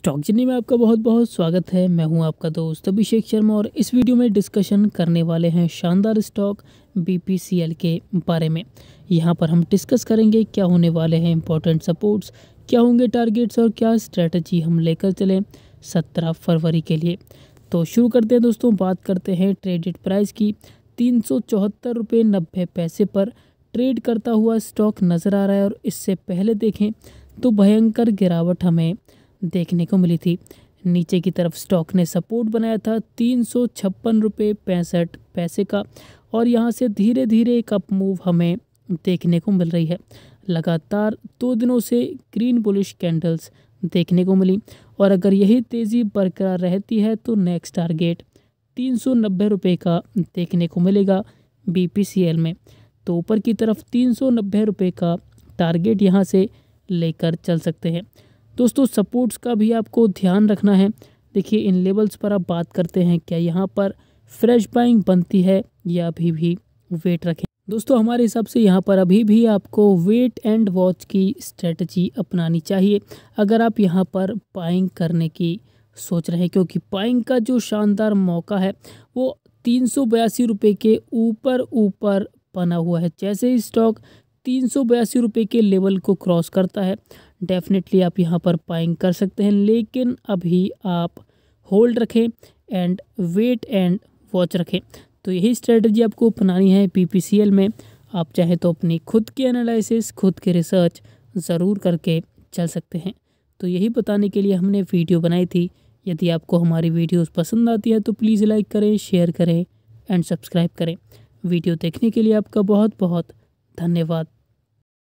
stock journey में आपका बहुत बहुत स्वागत है मैं हूं आपका दोस्त अभिषेक शर्मा और इस वीडियो में डिस्कशन करने वाले हैं शानदार स्टॉक बीपीसीएल के बारे में यहां पर हम डिस्कस करेंगे क्या होने वाले हैं इंपॉर्टेंट सपोर्ट्स क्या होंगे टारगेट्स और क्या स्ट्रैटेजी हम लेकर चलें सत्रह फरवरी के लिए तो शुरू करते हैं दोस्तों बात करते हैं ट्रेडिड प्राइस की तीन सौ चौहत्तर रुपये नब्बे पैसे पर ट्रेड करता हुआ स्टॉक नज़र आ रहा है और इससे पहले देखें तो भयंकर गिरावट हमें देखने को मिली थी नीचे की तरफ स्टॉक ने सपोर्ट बनाया था तीन सौ छप्पन रुपये पैंसठ पैसे का और यहाँ से धीरे धीरे एक अप मूव हमें देखने को मिल रही है लगातार दो दिनों से ग्रीन बुलिश कैंडल्स देखने को मिली और अगर यही तेज़ी बरकरार रहती है तो नेक्स्ट टारगेट तीन सौ नब्बे रुपये का देखने को मिलेगा बीपीसीएल में तो ऊपर की तरफ तीन सौ नब्बे रुपये का टारगेट यहाँ से लेकर चल सकते हैं दोस्तों सपोर्ट्स का भी आपको ध्यान रखना है देखिए इन लेवल्स पर आप बात करते हैं क्या यहाँ पर फ्रेश बाइंग बनती है या अभी भी वेट रखें दोस्तों हमारे हिसाब से यहाँ पर अभी भी आपको वेट एंड वॉच की स्ट्रेटजी अपनानी चाहिए अगर आप यहाँ पर बाइंग करने की सोच रहे हैं क्योंकि बाइंग का जो शानदार मौका है वो तीन सौ बयासी रुपये के ऊपर ऊपर बना हुआ है जैसे ही स्टॉक तीन सौ बयासी रुपये के लेवल को क्रॉस करता है डेफिनेटली आप यहाँ पर पाइंग कर सकते हैं लेकिन अभी आप होल्ड रखें एंड वेट एंड वॉच रखें तो यही स्ट्रेटजी आपको अपनानी है पीपीसीएल में आप चाहें तो अपनी खुद की एनालिसिस खुद की रिसर्च ज़रूर करके चल सकते हैं तो यही बताने के लिए हमने वीडियो बनाई थी यदि आपको हमारी वीडियोस पसंद आती है तो प्लीज़ लाइक करें शेयर करें एंड सब्सक्राइब करें वीडियो देखने के लिए आपका बहुत बहुत धन्यवाद